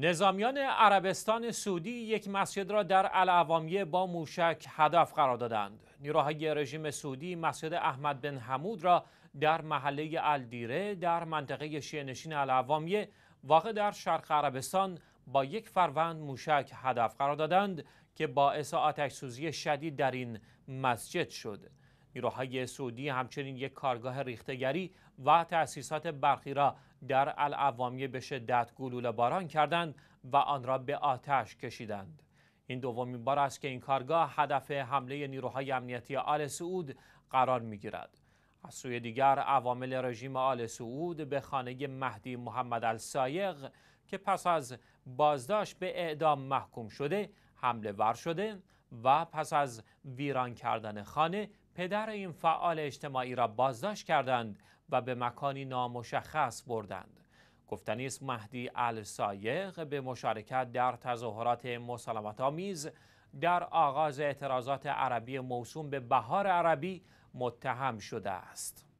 نظامیان عربستان سعودی یک مسجد را در العوامیه با موشک هدف قرار دادند. نیروهای رژیم سعودی مسجد احمد بن حمود را در محله الدیره در منطقه شینشین العوامیه واقع در شرق عربستان با یک فروند موشک هدف قرار دادند که باعث آتش سوزی شدید در این مسجد شد. نیروهای سعودی همچنین یک کارگاه ریختگری و تأسیسات برقی را در العوامیه به شدت گلوله باران کردند و آن را به آتش کشیدند. این دومین بار است که این کارگاه هدف حمله نیروهای امنیتی آل سعود قرار می گیرد. از سوی دیگر عوامل رژیم آل سعود به خانه مهدی محمد السایق که پس از بازداشت به اعدام محکوم شده حمله ور شده و پس از ویران کردن خانه پدر این فعال اجتماعی را بازداشت کردند و به مکانی نامشخص بردند گفتنی است مهدی السایق به مشارکت در تظاهرات مسالمت آمیز در آغاز اعتراضات عربی موسوم به بهار عربی متهم شده است